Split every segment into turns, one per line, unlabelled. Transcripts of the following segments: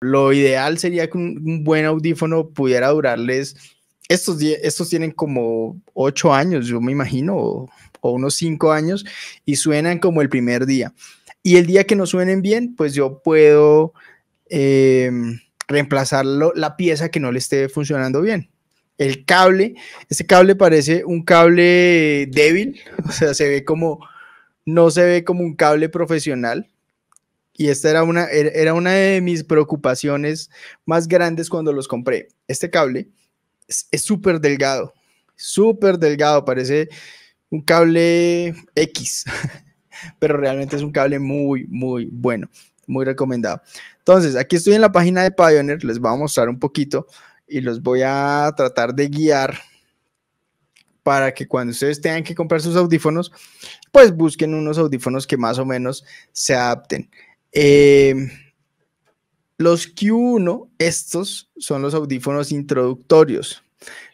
Lo ideal sería que un, buen audífono pudiera durarles. Estos, estos tienen como ocho años, yo me imagino, o, unos cinco años, y suenan como el primer día. Y el día que no suenen bien, pues yo puedo eh, reemplazar la pieza que no le esté funcionando bien. El cable, este cable parece un cable débil, o sea, se ve como, no se ve como un cable profesional, y esta era una, er, era una de mis preocupaciones más grandes cuando los compré. Este cable es súper delgado, súper delgado, parece un cable X, pero realmente es un cable muy, muy bueno, muy recomendado. Entonces, aquí estoy en la página de Pioneer, les voy a mostrar un poquito y los voy a tratar de guiar para que cuando ustedes tengan que comprar sus audífonos, pues busquen unos audífonos que más o menos se adapten. Eh, los Q1, estos son los audífonos introductorios.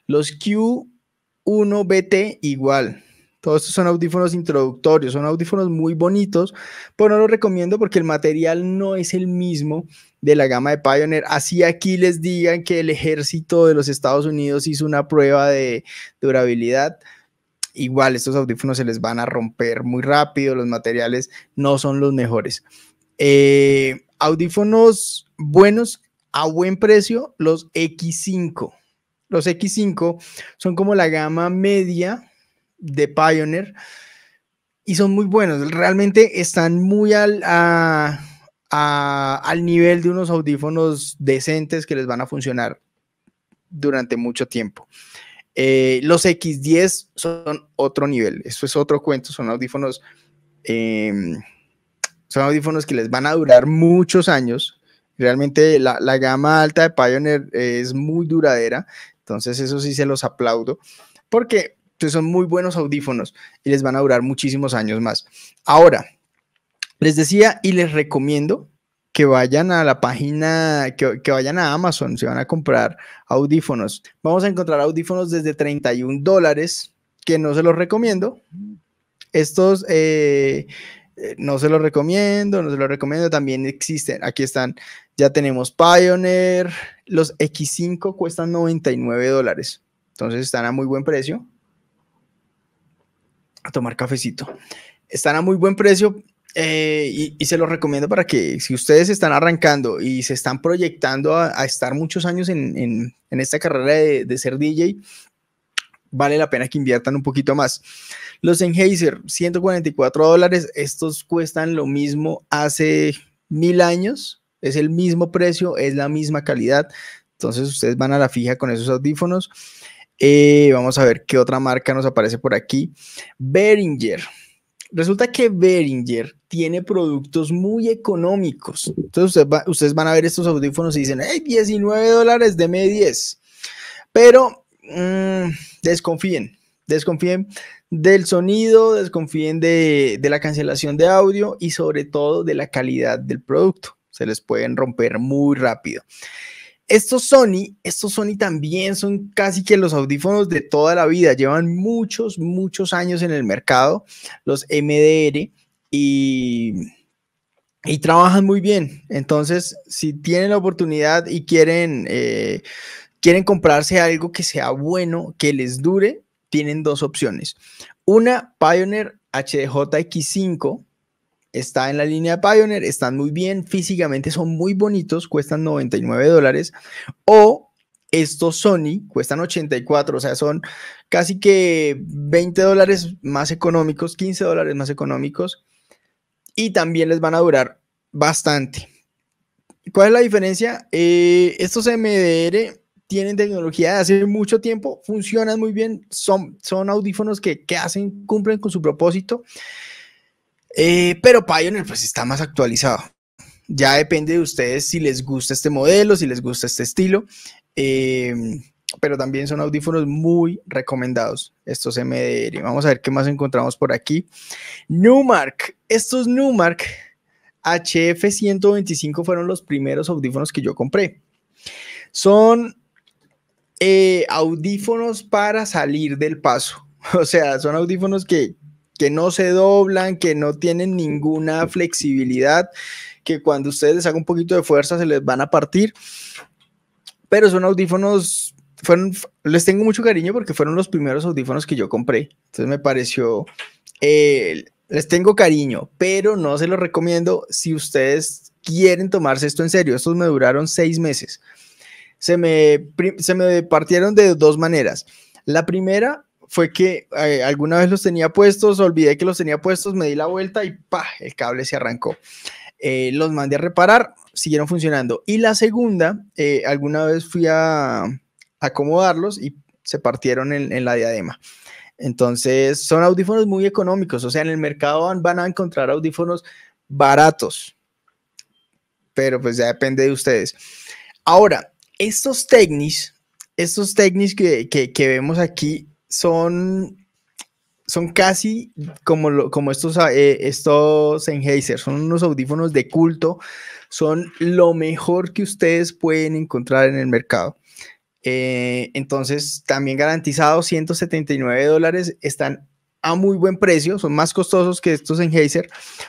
Los Q1BT igual. Todos estos son audífonos introductorios, son audífonos muy bonitos, pero no los recomiendo porque el material no es el mismo de la gama de Pioneer. Así aquí les digan que el ejército de los Estados Unidos hizo una prueba de durabilidad. Igual estos audífonos se les van a romper muy rápido, los materiales no son los mejores. Eh, audífonos buenos a buen precio, los X5. Los X5 son como la gama media de Pioneer y son muy buenos. Realmente están muy al, al nivel de unos audífonos decentes que les van a funcionar durante mucho tiempo. Eh, los X10 son otro nivel. Esto es otro cuento. Son audífonos eh, son audífonos que les van a durar muchos años. Realmente la, gama alta de Pioneer eh, es muy duradera, entonces eso sí se los aplaudo, porque pues, son muy buenos audífonos y les van a durar muchísimos años más. Ahora, les decía y les recomiendo que vayan a la página, que, vayan a Amazon, se van a comprar audífonos. Vamos a encontrar audífonos desde 31 dólares, que no se los recomiendo. Estos eh, eh, no se lo recomiendo, no se lo recomiendo. También existen, aquí están, ya tenemos Pioneer. Los X5 cuestan 99 dólares. Entonces están a muy buen precio. A tomar cafecito. Están a muy buen precio eh, y, se los recomiendo para que si ustedes están arrancando y se están proyectando a, estar muchos años en, esta carrera de, de ser DJ, vale la pena que inviertan un poquito más. Los Sennheiser, 144 dólares, estos cuestan lo mismo hace mil años, es el mismo precio, es la misma calidad, entonces ustedes van a la fija con esos audífonos. Eh, vamos a ver qué otra marca nos aparece por aquí. Behringer. Resulta que Behringer tiene productos muy económicos. Entonces ustedes van a ver estos audífonos y dicen, hey, 19 dólares, deme 10. Pero Mm, desconfíen, desconfíen del sonido, desconfíen de, la cancelación de audio y sobre todo de la calidad del producto. Se les pueden romper muy rápido. Estos Sony, estos Sony también son casi que los audífonos de toda la vida. Llevan muchos, muchos años en el mercado, los MDR, y, y trabajan muy bien. Entonces, si tienen la oportunidad y quieren eh, quieren comprarse algo que sea bueno, que les dure, tienen dos opciones. Una, Pioneer HDJX5. Está en la línea Pioneer, están muy bien, físicamente son muy bonitos, cuestan 99 dólares. O estos Sony cuestan 84, o sea, son casi que 20 dólares más económicos, 15 dólares más económicos. Y también les van a durar bastante. ¿Cuál es la diferencia? Eh, estos MDR tienen tecnología de hace mucho tiempo, funcionan muy bien, son, son audífonos que, hacen, cumplen con su propósito. Eh, pero Pioneer pues está más actualizado. Ya depende de ustedes si les gusta este modelo, si les gusta este estilo. Em, pero también son audífonos muy recomendados, estos MDR. Vamos a ver qué más encontramos por aquí. Numark, estos Numark HF125 fueron los primeros audífonos que yo compré. Son eh, audífonos para salir del paso. O sea, son audífonos que, que no se doblan, que no tienen ninguna flexibilidad, que cuando ustedes les hagan un poquito de fuerza se les van a partir. Pero son audífonos, les tengo mucho cariño porque fueron los primeros audífonos que yo compré. Entonces me pareció, eh, les tengo cariño, pero no se los recomiendo si ustedes quieren tomarse esto en serio. Estos me duraron seis meses se me, me partieron de dos maneras. La primera fue que eh, alguna vez los tenía puestos, olvidé que los tenía puestos, me di la vuelta y pa, el cable se arrancó. Eh, los mandé a reparar, siguieron funcionando. Y la segunda, eh, alguna vez fui a, acomodarlos y se partieron en, la diadema. Entonces, son audífonos muy económicos, o sea, en el mercado van, van a encontrar audífonos baratos, pero pues ya depende de ustedes. Ahora, estos técnicos, estos técnicos que, vemos aquí son, son casi como, como estos, eh, Sennheiser, son unos audífonos de culto, son lo mejor que ustedes pueden encontrar en el mercado. Eh, entonces, también garantizados 179 dólares, están a muy buen precio, son más costosos que estos Sennheiser,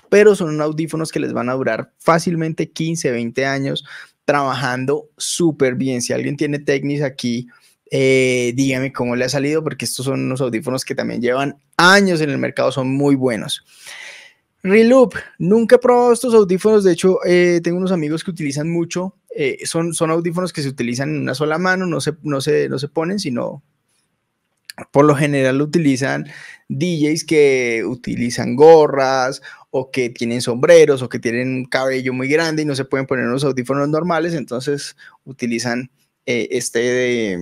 pero son audífonos que les van a durar fácilmente 15, 20 años trabajando súper bien. Si alguien tiene Technis aquí, eh, dígame cómo le ha salido, porque estos son unos audífonos que también llevan años en el mercado, son muy buenos. Reloop, nunca he probado estos audífonos, de hecho eh, tengo unos amigos que utilizan mucho, eh, son, son audífonos que se utilizan en una sola mano, no no se, no se ponen, sino por lo general utilizan DJs que utilizan gorras o que tienen sombreros o que tienen cabello muy grande y no se pueden poner unos audífonos normales, entonces utilizan eh, este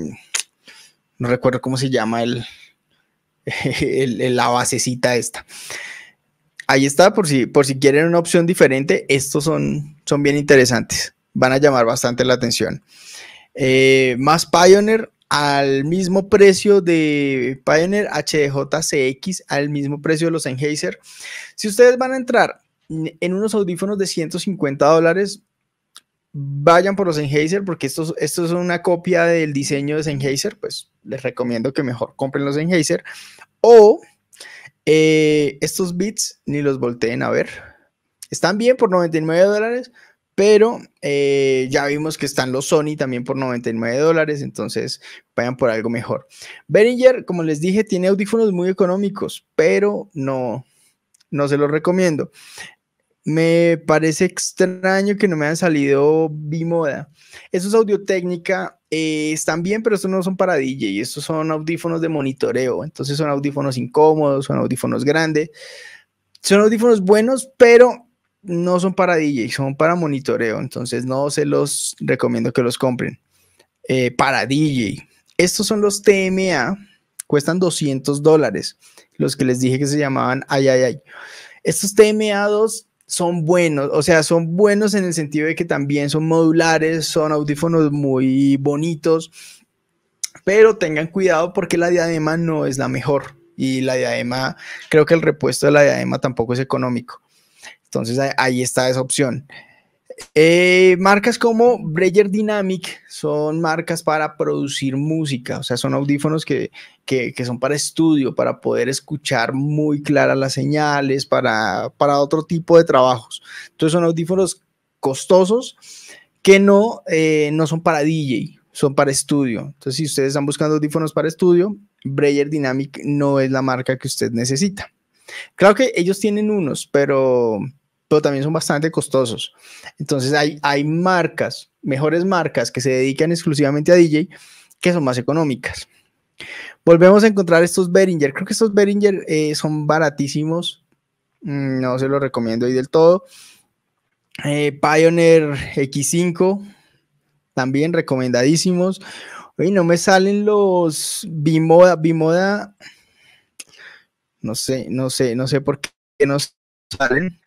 no recuerdo cómo se llama el, la basecita esta. Ahí está, por si, por si quieren una opción diferente, estos son, son bien interesantes, van a llamar bastante la atención. Eh, más Pioneer, al mismo precio de Pioneer HDJCX, al mismo precio de los Sennheiser. Si ustedes van a entrar en unos audífonos de 150 dólares, vayan por los Sennheiser porque estos, estos son una copia del diseño de Sennheiser, pues les recomiendo que mejor compren los Sennheiser o eh, estos bits ni los volteen a ver. Están bien por 99 dólares, pero eh, ya vimos que están los Sony también por 99 dólares, entonces vayan por algo mejor. Behringer, como les dije, tiene audífonos muy económicos, pero no, no se los recomiendo. Me parece extraño que no me hayan salido Bimoda. Esos audio técnica eh, están bien, pero estos no son para DJ, estos son audífonos de monitoreo, entonces son audífonos incómodos, son audífonos grandes, son audífonos buenos, pero no son para DJ, son para monitoreo, entonces no se los recomiendo que los compren. Eh, para DJ, estos son los TMA, cuestan 200 dólares, los que les dije que se llamaban ay, ay, ay. Estos TMA2 son buenos, o sea, son buenos en el sentido de que también son modulares, son audífonos muy bonitos, pero tengan cuidado porque la diadema no es la mejor y la diadema, creo que el repuesto de la diadema tampoco es económico. Entonces ahí está esa opción. Eh, marcas como Breyer Dynamic son marcas para producir música, o sea, son audífonos que, son para estudio, para poder escuchar muy claras las señales, para, para, otro tipo de trabajos. Entonces son audífonos costosos que no, eh, no son para DJ, son para estudio. Entonces si ustedes están buscando audífonos para estudio, Breyer Dynamic no es la marca que usted necesita. Claro que ellos tienen unos, pero pero también son bastante costosos. Entonces hay, hay marcas, mejores marcas que se dedican exclusivamente a DJ que son más económicas. Volvemos a encontrar estos Behringer. Creo que estos Behringer eh, son baratísimos. Mm, no se los recomiendo ahí del todo. Eh, Pioneer X5, también recomendadísimos. Oye, no me salen los Bimoda. Bimoda, no sé, no sé, no sé por qué no salen.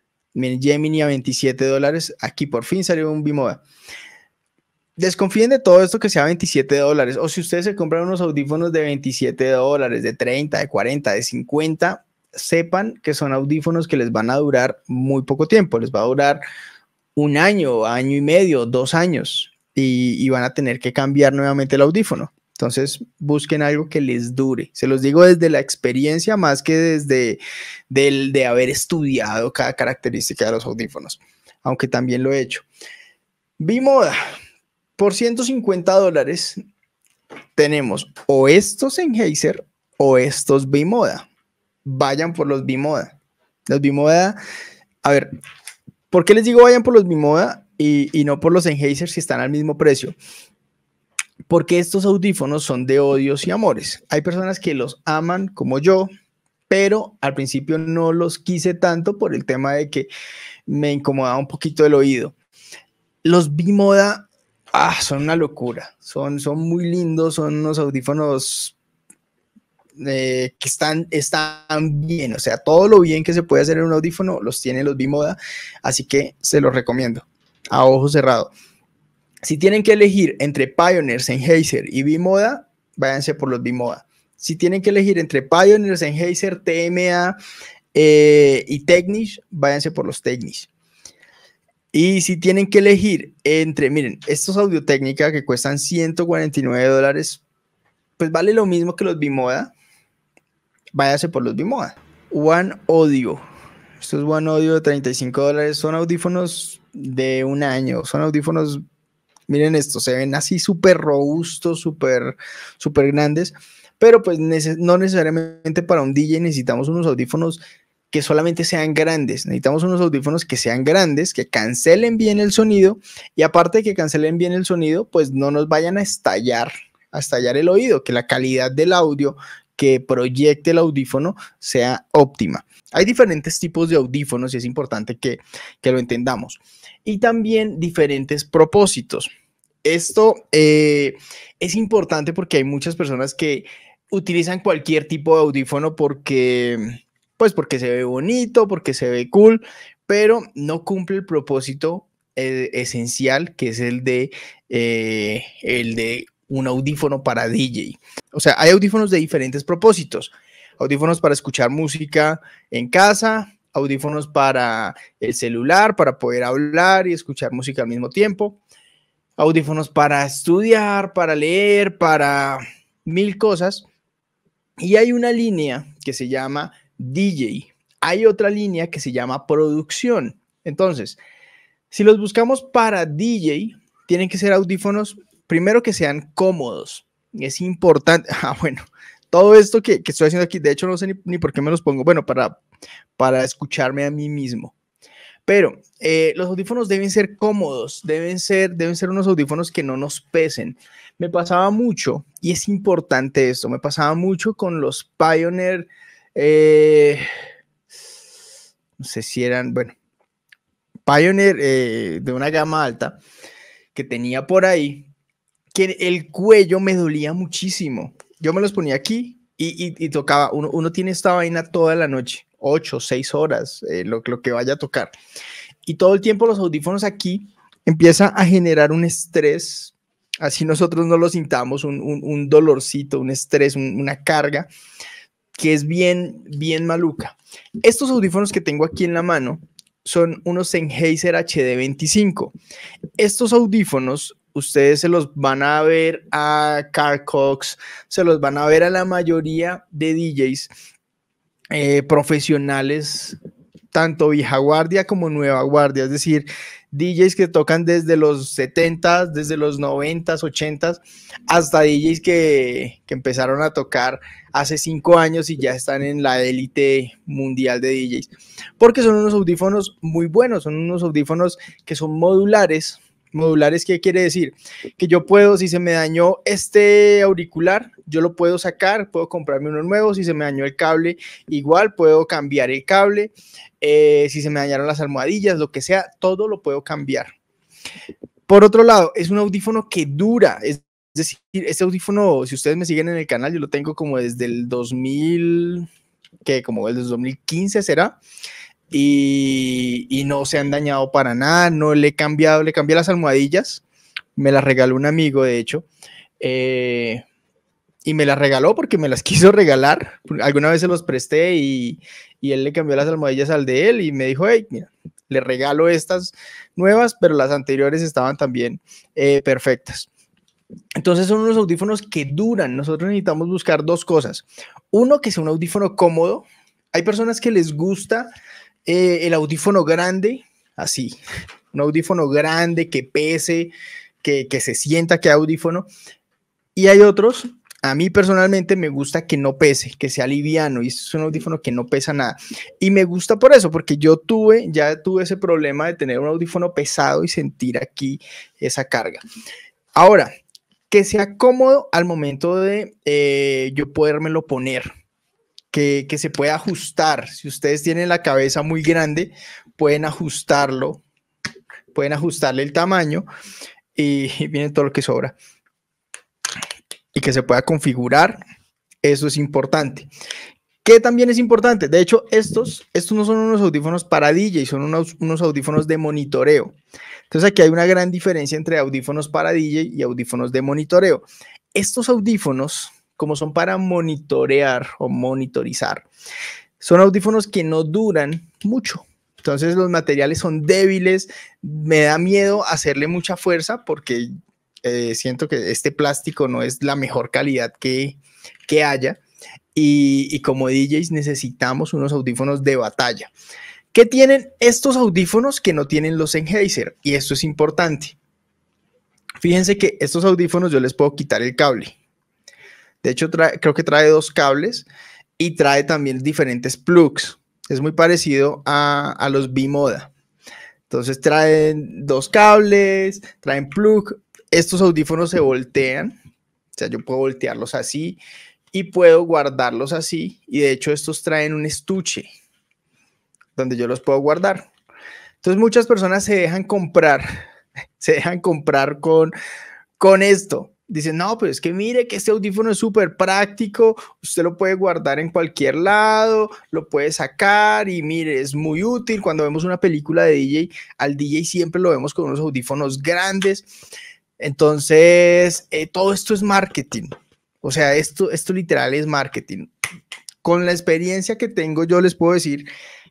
Gemini a 27 dólares. Aquí por fin salió un Bimoda. Desconfíen de todo esto que sea 27 dólares. O si ustedes se compran unos audífonos de 27 dólares, de 30, de 40, de 50, sepan que son audífonos que les van a durar muy poco tiempo. Les va a durar un año, año y medio, dos años. Y, y van a tener que cambiar nuevamente el audífono. Entonces busquen algo que les dure. Se los digo desde la experiencia más que desde del, de haber estudiado cada característica de los audífonos, aunque también lo he hecho. Bimoda moda. Por 150 dólares tenemos o estos en heiser o estos Bimoda. Vayan por los Bimoda. Los Bimoda, a ver, ¿por qué les digo vayan por los Bimoda y, y no por los Enheiser si están al mismo precio? porque estos audífonos son de odios y amores. Hay personas que los aman como yo, pero al principio no los quise tanto por el tema de que me incomodaba un poquito el oído. Los Bimoda ah, son una locura, son, muy lindos, son unos audífonos eh, que están, están bien, o sea, todo lo bien que se puede hacer en un audífono los tiene los Bimoda, así que se los recomiendo a ojo cerrado. Si tienen que elegir entre en Sennheiser y Bimoda, váyanse por los Bimoda. Si tienen que elegir entre en Sennheiser, TMA eh, y Technish, váyanse por los Technish. Y si tienen que elegir entre, miren, estos Audio Técnica que cuestan 149 dólares, pues vale lo mismo que los Bimoda. váyanse por los Bimoda. One Audio. Estos One Audio de 35 dólares son audífonos de un año. Son audífonos Miren esto, se ven así súper robustos, súper, súper grandes, pero pues no necesariamente para un DJ necesitamos unos audífonos que solamente sean grandes. Necesitamos unos audífonos que sean grandes, que cancelen bien el sonido y aparte de que cancelen bien el sonido, pues no nos vayan a estallar, a estallar el oído, que la calidad del audio que proyecte el audífono sea óptima. Hay diferentes tipos de audífonos y es importante que lo entendamos y también diferentes propósitos. Esto eh, es importante porque hay muchas personas que utilizan cualquier tipo de audífono porque, pues porque se ve bonito, porque se ve cool, pero no cumple el propósito eh, esencial que es el de, eh, el de un audífono para DJ. O sea, hay audífonos de diferentes propósitos. Audífonos para escuchar música en casa, audífonos para el celular, para poder hablar y escuchar música al mismo tiempo, audífonos para estudiar, para leer, para mil cosas. Y hay una línea que se llama DJ, hay otra línea que se llama producción. Entonces, si los buscamos para DJ, tienen que ser audífonos, primero que sean cómodos. Es importante, ah, bueno, todo esto que, estoy haciendo aquí, de hecho no sé ni, ni por qué me los pongo, bueno, para para escucharme a mí mismo. Pero eh, los audífonos deben ser cómodos, deben ser, deben ser unos audífonos que no nos pesen. Me pasaba mucho, y es importante esto, me pasaba mucho con los Pioneer, eh, no sé si eran, bueno, Pioneer eh, de una gama alta que tenía por ahí, que el cuello me dolía muchísimo. Yo me los ponía aquí y, tocaba, uno, uno tiene esta vaina toda la noche 8, seis horas, eh, lo, que vaya a tocar. Y todo el tiempo los audífonos aquí empieza a generar un estrés, así nosotros no lo sintamos, un, dolorcito, un estrés, una carga que es bien, bien maluca. Estos audífonos que tengo aquí en la mano son unos Sennheiser HD25. Estos audífonos ustedes se los van a ver a Carcox, se los van a ver a la mayoría de DJs eh, profesionales, tanto vieja guardia como nueva guardia, es decir, DJs que tocan desde los 70s, desde los 90s, 80s, hasta DJs que, que empezaron a tocar hace cinco años y ya están en la élite mundial de DJs, porque son unos audífonos muy buenos, son unos audífonos que son modulares, Modulares, ¿qué quiere decir? Que yo puedo, si se me dañó este auricular, yo lo puedo sacar, puedo comprarme uno nuevo, si se me dañó el cable, igual puedo cambiar el cable, eh, si se me dañaron las almohadillas, lo que sea, todo lo puedo cambiar. Por otro lado, es un audífono que dura, es decir, este audífono, si ustedes me siguen en el canal, yo lo tengo como desde el 2000, que como desde el 2015 será y, no se han dañado para nada, no le he cambiado, le cambié las almohadillas, me las regaló un amigo de hecho, eh, y me las regaló porque me las quiso regalar, alguna vez se los presté y, él le cambió las almohadillas al de él y me dijo, le regalo estas nuevas, pero las anteriores estaban también eh, perfectas. Entonces son unos audífonos que duran. Nosotros necesitamos buscar dos cosas. Uno, que sea un audífono cómodo. Hay personas que les gusta eh, el audífono grande, así, un audífono grande que pese, que, que se sienta que audífono. Y hay otros a mí personalmente me gusta que no pese, que sea liviano y es un audífono que no pesa nada. Y me gusta por eso, porque yo tuve, ya tuve ese problema de tener un audífono pesado y sentir aquí esa carga. Ahora, que sea cómodo al momento de eh, yo podérmelo poner que, se puede ajustar. Si ustedes tienen la cabeza muy grande, pueden ajustarlo, pueden ajustarle el tamaño y, viene todo lo que sobra. Y que se pueda configurar, eso es importante. ¿Qué también es importante? De hecho, estos, estos no son unos audífonos para DJ, son unos, unos audífonos de monitoreo. Entonces aquí hay una gran diferencia entre audífonos para DJ y audífonos de monitoreo. Estos audífonos como son para monitorear o monitorizar, son audífonos que no duran mucho. Entonces los materiales son débiles, me da miedo hacerle mucha fuerza porque eh, siento que este plástico no es la mejor calidad que, haya. Y, como DJs necesitamos unos audífonos de batalla. ¿Qué tienen estos audífonos que no tienen los Sennheiser? Y esto es importante. Fíjense que estos audífonos yo les puedo quitar el cable. De hecho, creo que trae dos cables y trae también diferentes plugs. Es muy parecido a, los los moda Entonces traen dos cables, traen plug. Estos audífonos se voltean. O sea, yo puedo voltearlos así y puedo guardarlos así. Y de hecho estos traen un estuche donde yo los puedo guardar. Entonces muchas personas se dejan comprar, se dejan comprar con, con esto dicen, no, pero es que mire que este audífono es súper práctico, usted lo puede guardar en cualquier lado, lo puede sacar y mire, es muy útil. Cuando vemos una película de DJ, al DJ siempre lo vemos con unos audífonos grandes. Entonces, eh, todo esto es marketing. O sea, esto, esto literal es marketing. Con la experiencia que tengo, yo les puedo decir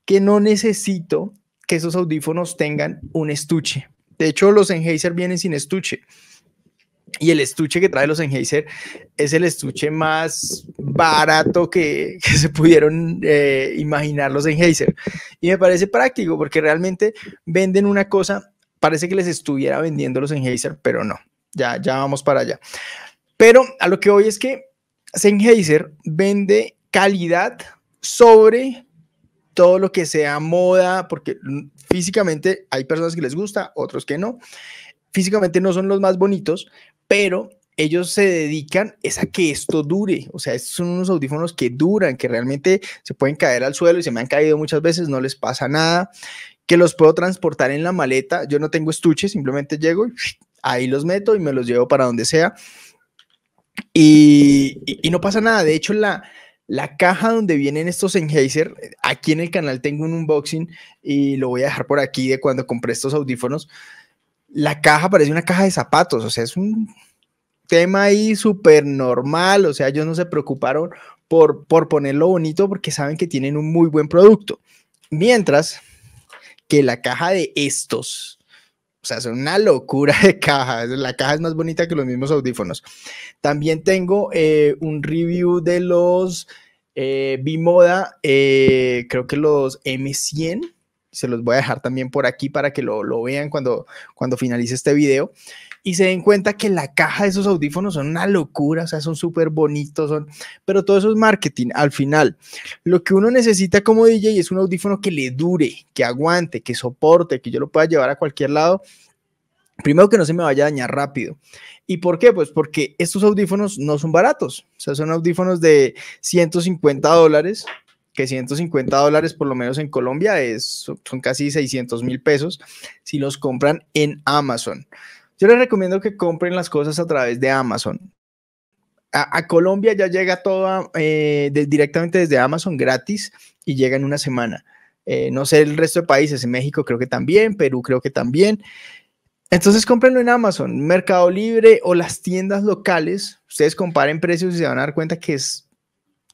que no necesito que esos audífonos tengan un estuche. De hecho, los Enheiser vienen sin estuche. Y el estuche que trae los Sennheiser es el estuche más barato que, se pudieron eh, imaginar los Sennheiser. Y me parece práctico porque realmente venden una cosa, parece que les estuviera vendiendo los Sennheiser, pero no, ya, ya vamos para allá. Pero a lo que hoy es que Sennheiser vende calidad sobre todo lo que sea moda, porque físicamente hay personas que les gusta, otros que no. Físicamente no son los más bonitos, pero ellos se dedican es a que esto dure. O sea, estos son unos audífonos que duran, que realmente se pueden caer al suelo y se me han caído muchas veces, no les pasa nada, que los puedo transportar en la maleta. Yo no tengo estuche, simplemente llego ahí los meto y me los llevo para donde sea. Y, no pasa nada. De hecho, la, la caja donde vienen estos Sennheiser, aquí en el canal tengo un unboxing y lo voy a dejar por aquí de cuando compré estos audífonos la caja parece una caja de zapatos, o sea, es un tema ahí súper normal, o sea, ellos no se preocuparon por, por ponerlo bonito porque saben que tienen un muy buen producto. Mientras que la caja de estos, o sea, es una locura de caja, la caja es más bonita que los mismos audífonos. También tengo eh, un review de los eh, Bimoda, eh, creo que los M100, se los voy a dejar también por aquí para que lo, lo vean cuando, cuando finalice este video y se den cuenta que la caja de esos audífonos son una locura, o sea, son súper bonitos, son, pero todo eso es marketing. Al final, lo que uno necesita como DJ es un audífono que le dure, que aguante, que soporte, que yo lo pueda llevar a cualquier lado. Primero que no se me vaya a dañar rápido. ¿Y por qué? Pues porque estos audífonos no son baratos. O sea, son audífonos de 150 dólares, que 150 dólares por lo menos en Colombia es, son casi 600 mil pesos si los compran en Amazon. Yo les recomiendo que compren las cosas a través de Amazon. A, Colombia ya llega todo eh, directamente desde Amazon gratis y llega en una semana. Eh, no sé el resto de países, en México creo que también, Perú creo que también. Entonces cómprenlo en Amazon, Mercado Libre o las tiendas locales. Ustedes comparen precios y se van a dar cuenta que es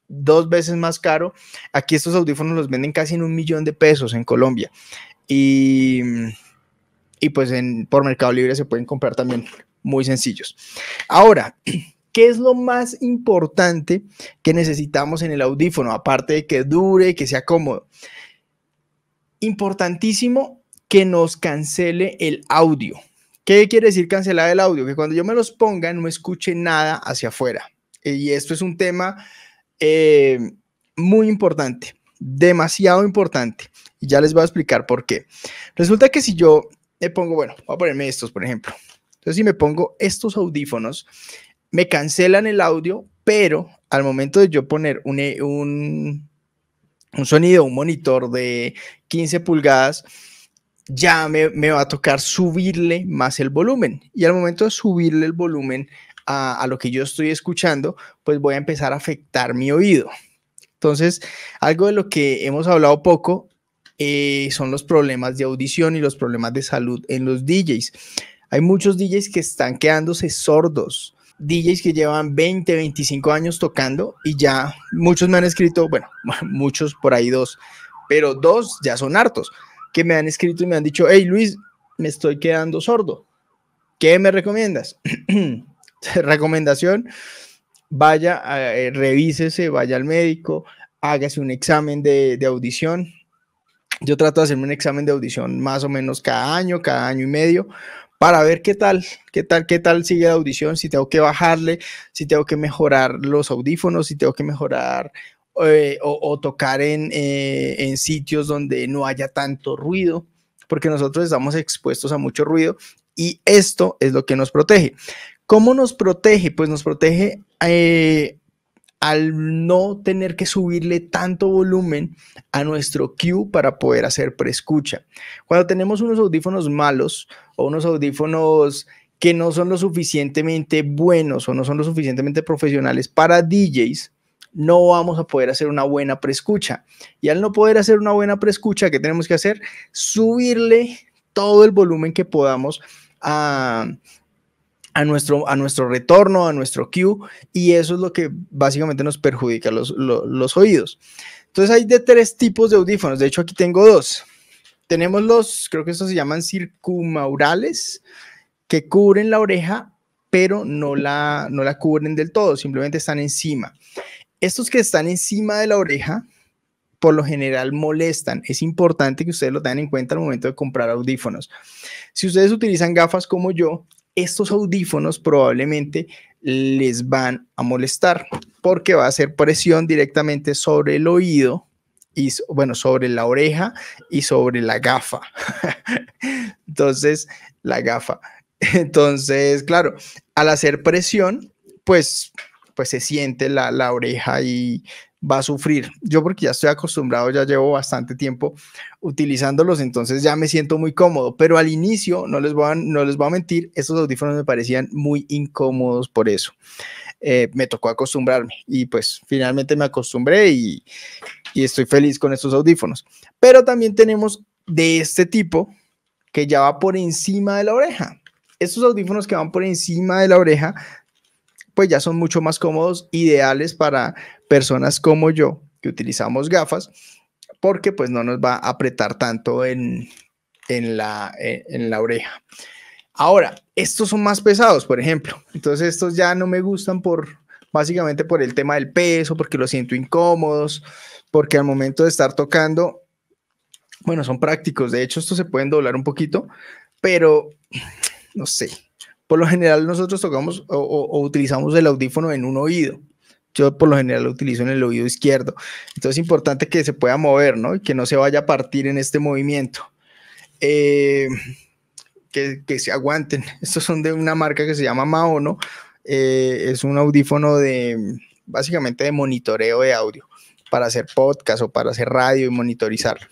dos veces más caro. Aquí estos audífonos los venden casi en un millón de pesos en Colombia. Y, pues por Mercado Libre se pueden comprar también muy sencillos. Ahora, ¿qué es lo más importante que necesitamos en el audífono? Aparte de que dure, que sea cómodo. Importantísimo que nos cancele el audio. ¿Qué quiere decir cancelar el audio? Que cuando yo me los ponga no escuche nada hacia afuera. Eh, y esto es un tema eh, muy importante, demasiado importante. Y ya les voy a explicar por qué. Resulta que si yo me pongo, bueno, voy a ponerme estos, por ejemplo. Entonces, si me pongo estos audífonos, me cancelan el audio, pero al momento de yo poner un, eh, un, sonido, un monitor de 15 pulgadas, ya me, me, va a tocar subirle más el volumen. Y al momento de subirle el volumen a, lo que yo estoy escuchando, pues voy a empezar a afectar mi oído. Entonces, algo de lo que hemos hablado poco eh, son los problemas de audición y los problemas de salud en los DJs. Hay muchos DJs que están quedándose sordos. DJs que llevan 20, 25 años tocando y ya muchos me han escrito, bueno, muchos por ahí dos, pero dos ya son hartos, que me han escrito y me han dicho, hey Luis, me estoy quedando sordo, ¿qué me recomiendas? recomendación, vaya, revise eh, revísese, vaya al médico, hágase un examen de, audición. Yo trato de hacerme un examen de audición más o menos cada año, cada año y medio, para ver qué tal, qué tal, qué tal sigue la audición, si tengo que bajarle, si tengo que mejorar los audífonos, si tengo que mejorar eh, o, tocar eh, en sitios donde no haya tanto ruido, porque nosotros estamos expuestos a mucho ruido y esto es lo que nos protege. ¿Cómo nos protege? Pues nos protege eh, al no tener que subirle tanto volumen a nuestro cue para poder hacer preescucha. Cuando tenemos unos audífonos malos o unos audífonos que no son lo suficientemente buenos o no son lo suficientemente profesionales para DJs, no vamos a poder hacer una buena preescucha. Y al no poder hacer una buena preescucha, ¿qué tenemos que hacer? Subirle todo el volumen que podamos a, a nuestro, a nuestro retorno, a nuestro cue, y eso es lo que básicamente nos perjudica los, oídos. Entonces hay de tres tipos de audífonos, de hecho aquí tengo dos. Tenemos los, creo que estos se llaman circumaurales, que cubren la oreja, pero no la, no la cubren del todo, simplemente están encima. Estos que están encima de la oreja, por lo general molestan. Es importante que ustedes lo tengan en cuenta al momento de comprar audífonos. Si ustedes utilizan gafas como yo, estos audífonos probablemente les van a molestar porque va a hacer presión directamente sobre el oído y bueno, sobre la oreja y sobre la gafa. Entonces, la gafa. Entonces, claro, al hacer presión, pues pues se siente la oreja y va a sufrir. Yo porque ya estoy acostumbrado, ya llevo bastante tiempo utilizándolos, entonces ya me siento muy cómodo, pero al inicio, no les voy a, no les voy a mentir, estos audífonos me parecían muy incómodos por eso. Eh, me tocó acostumbrarme y pues finalmente me acostumbré y, y estoy feliz con estos audífonos. Pero también tenemos de este tipo que ya va por encima de la oreja. Estos audífonos que van por encima de la oreja pues ya son mucho más cómodos, ideales para personas como yo, que utilizamos gafas, porque pues no nos va a apretar tanto en, la, eh, la oreja. Ahora, estos son más pesados, por ejemplo. Entonces estos ya no me gustan por, básicamente por el tema del peso, porque los siento incómodos, porque al momento de estar tocando, bueno, son prácticos. De hecho, estos se pueden doblar un poquito, pero no sé, por lo general nosotros tocamos o, utilizamos el audífono en un oído. Yo por lo general lo utilizo en el oído izquierdo. Entonces es importante que se pueda mover, ¿no? Y que no se vaya a partir en este movimiento. Eh, que, se aguanten. Estos son de una marca que se llama Maono. Eh, es un audífono de básicamente de monitoreo de audio para hacer podcast o para hacer radio y monitorizarlo.